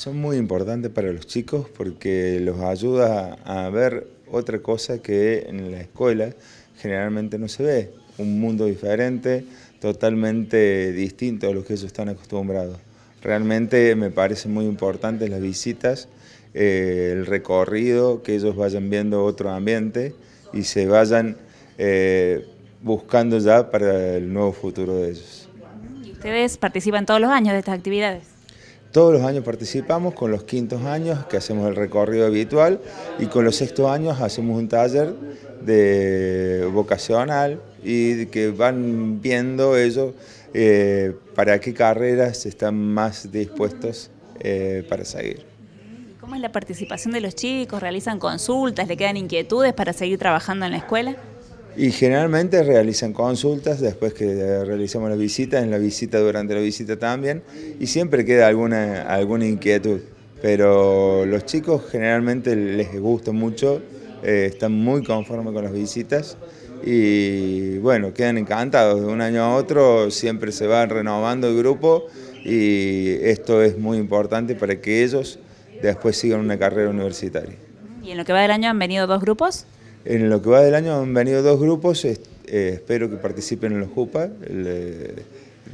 son muy importantes para los chicos porque los ayuda a ver otra cosa que en la escuela generalmente no se ve, un mundo diferente, totalmente distinto a lo que ellos están acostumbrados. Realmente me parecen muy importantes las visitas, eh, el recorrido, que ellos vayan viendo otro ambiente y se vayan eh, buscando ya para el nuevo futuro de ellos. ustedes participan todos los años de estas actividades? Todos los años participamos, con los quintos años que hacemos el recorrido habitual y con los sextos años hacemos un taller de vocacional y que van viendo ellos eh, para qué carreras están más dispuestos eh, para seguir. ¿Cómo es la participación de los chicos? ¿Realizan consultas? ¿Le quedan inquietudes para seguir trabajando en la escuela? Y generalmente realizan consultas después que eh, realizamos las visitas en la visita durante la visita también, y siempre queda alguna, alguna inquietud. Pero los chicos generalmente les gusta mucho, eh, están muy conformes con las visitas y bueno, quedan encantados. De un año a otro siempre se va renovando el grupo y esto es muy importante para que ellos después sigan una carrera universitaria. ¿Y en lo que va del año han venido dos grupos? En lo que va del año han venido dos grupos, eh, espero que participen en los JUPA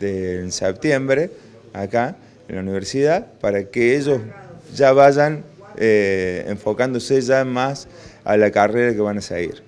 en septiembre, acá en la universidad, para que ellos ya vayan eh, enfocándose ya más a la carrera que van a seguir.